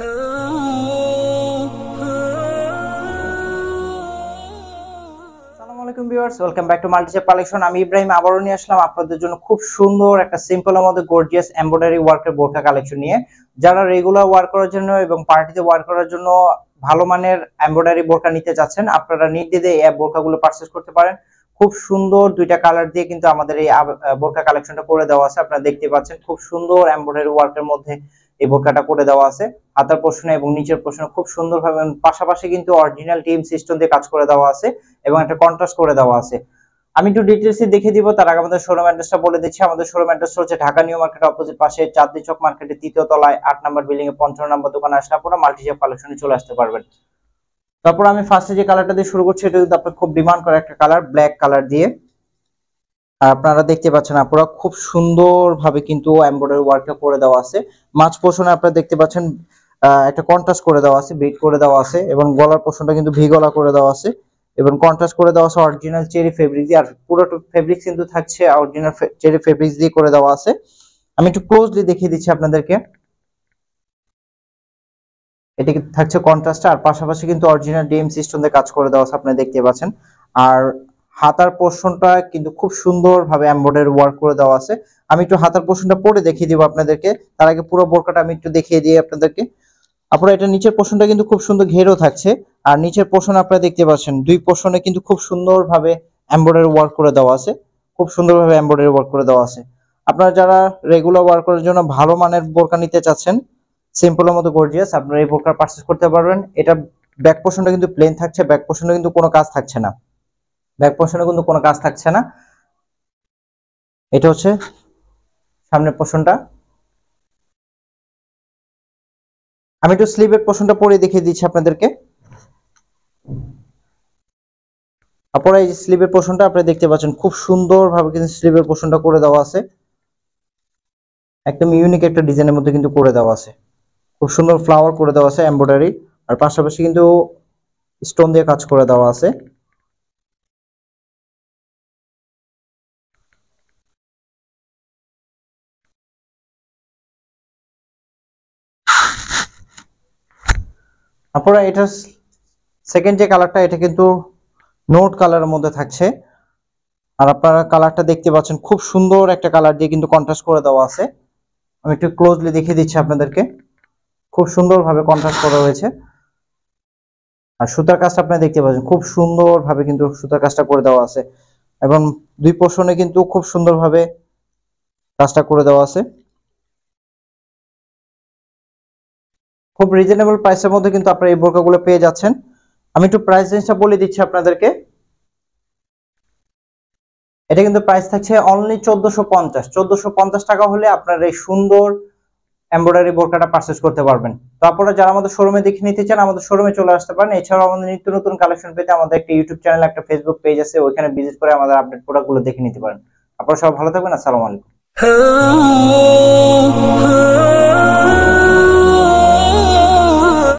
ইব্রাহিম আবারও নিয়ে আসলাম খুব সুন্দর একটা রেগুলার ওয়ার্ক করার জন্য এবং পার্টিতে ওয়ার্ক করার জন্য ভালো মানের নিতে চাচ্ছেন আপনারা নির্দিদে এই গুলো পারচেস করতে পারেন খুব সুন্দর দুইটা কালার দিয়ে কিন্তু আমাদের এই বোরকা কালেকশনটা করে দেওয়া আছে আপনারা দেখতে পাচ্ছেন খুব সুন্দর এমব্রয়ডারি ওয়ার্কের মধ্যে এই করে দেওয়া আছে হাতার প্রশ্ন এবং নিচের প্রশ্ন খুব সুন্দরভাবে পাশাপাশি কিন্তু অরিজিনাল টিম সিস্টেম দিয়ে কাজ করে দেওয়া আছে এবং একটা কন্ট্রাস্ট করে দেওয়া আছে আমি একটু ডিটেলসে দেখে দিব তার আগে আমাদের শোরুম অ্যাড্রেসটা বলে দিচ্ছি আমাদের শোরুম অ্যাড্রেস হচ্ছে ঢাকা নিউ মার্কেট অপোজিট পাশে চাঁদনি চক মার্কেটের তৃতীয় তলায় আট নম্বর বিল্ডিং এ পঞ্চান্ন নম্বর দোকানে আসলে আপনারা মাল্টিজেপ কালেকশনে চলে আসতে পারবেন তারপর আমি ফার্স্টে যে কালারটা দিয়ে শুরু করছি এটা কিন্তু আপনার খুব ডিমান্ড করে একটা কালার ব্ল্যাক কালার দিয়ে আপনারা দেখতে পাচ্ছেন আপনারা খুব সুন্দর ভাবে কিন্তু এমব্রয়ডারি ওয়ার্কটা করে দেওয়া আছে মাছ পোষণে আপনারা দেখতে পাচ্ছেন একটা কন্ট্রাস্ট করে দেওয়া আছে বিট করে দেওয়া আছে এবং গলার পোষণটা কিন্তু ভি গলা করে দেওয়া আছে এবং কন্ট্রাস্ট করে দেওয়া আছে অরিজিনাল চেরি ফেব্রিক দিয়ে আর পুরো ফেব্রিক্স কিন্তু থাকছে অরিজিনাল চেরি ফেব্রিক দিয়ে করে দেওয়া আছে আমি একটু ক্লোজলি দেখিয়ে দিচ্ছি আপনাদেরকে এটি থাকছে কন্ট্রাস্ট আর পাশাপাশি কিন্তু অরিজিনাল ডিএম সিস্টেম দিয়ে কাজ করে দেওয়া আছে আপনি দেখতে পাচ্ছেন আর হাতার পোর্শনটা কিন্তু খুব সুন্দরভাবে এমব্রয়ডারি ওয়ার্ক করে দেওয়া আছে আমি একটু হাতার পোর্শনটা পরে দেখিয়ে দিব আপনাদেরকে তার আগে পুরো বোরকাটা আমি একটু দেখিয়ে দিই আপনাদেরকে আপনারা এটা নিচের পোর্শনটা কিন্তু খুব সুন্দর ঘেরও থাকছে আর নিচের পোর্শন আপনারা দেখতে পাচ্ছেন দুই পোর্শনে কিন্তু খুব সুন্দরভাবে এমব্রয়ডারি ওয়ার্ক করে দেওয়া আছে খুব সুন্দরভাবে এমব্রয়ডারি ওয়ার্ক করে দেওয়া আছে আপনারা যারা রেগুলার ওয়ার্ক করার জন্য ভালো মানের বোরকা নিতে চাচ্ছেন সিম্পলের মতো গর্জিয়াস আপনারা এই বোরকা পারচেস করতে পারবেন এটা ব্যাক পোর্শনটা কিন্তু প্লেন থাকছে ব্যাক পোর্শনটা কিন্তু কোনো কাজ থাকছে না ব্যাক পোর্শনে কিন্তু কোনো কাজ থাকছে না এটা হচ্ছে সামনের পোর্শনটা আমি একটু স্লিভের পোর্শনটা পরে দেখিয়ে দিচ্ছি আপনাদেরকে তারপরে এই স্লিভের পোর্শনটা আপনারা দেখতে পাচ্ছেন খুব সুন্দরভাবে কিন্তু স্লিভের পোর্শনটা করে দেওয়া আছে একদম ইউনিক একটা ডিজাইনের মধ্যে কিন্তু করে দেওয়া আছে খুব সুন্দর ফ্লাওয়ার করে দেওয়া আছে এমব্রয়ডারি আর পাশাপাশি কিন্তু স্টোন দিয়ে কাজ করে দেওয়া আছে আপনারা এটা সেকেন্ড যে কালারটা এটা কিন্তু নোট কালারের মধ্যে থাকছে আর আপনারা কালারটা দেখতে পাচ্ছেন খুব সুন্দর একটা কালার দিয়ে কিন্তু কন্ট্রাস্ট করে দেওয়া আছে আমি একটু ক্লোজলি দেখিয়ে দিচ্ছি আপনাদেরকে খুব সুন্দরভাবে কন্ট্রাস্ট করা হয়েছে আর সুতার কাজটা আপনারা দেখতে পাচ্ছেন খুব সুন্দরভাবে কিন্তু সুতার কাজটা করে দেওয়া আছে এবং দুই পোষণে কিন্তু খুব সুন্দরভাবে কাজটা করে দেওয়া আছে খুব রিজনেবল প্রাইসের মধ্যে কিন্তু আপনারা এই বোরকাগুলো পেয়ে যাচ্ছেন আমি একটু প্রাইস রেঞ্জটা বলে দিচ্ছি আপনাদেরকে এটা কিন্তু প্রাইস থাকছে অনলি চোদ্দশো পঞ্চাশ চোদ্দশো পঞ্চাশ টাকা হলে আপনার এই সুন্দর এমব্রয়ডারি বোরকাটা পারচেস করতে পারবেন তো আপনারা যারা আমাদের শোরুমে দেখে নিতে চান আমাদের শোরুমে চলে আসতে পারেন এছাড়াও আমাদের নিত্য নতুন কালেকশন পেতে আমাদের একটা ইউটিউব চ্যানেল একটা ফেসবুক পেজ আছে ওইখানে ভিজিট করে আমাদের আপডেট প্রোডাক্টগুলো দেখে নিতে পারেন আপনারা সব ভালো থাকবেন আসসালামু আলাইকুম হ্যাঁ, হ্যাঁ।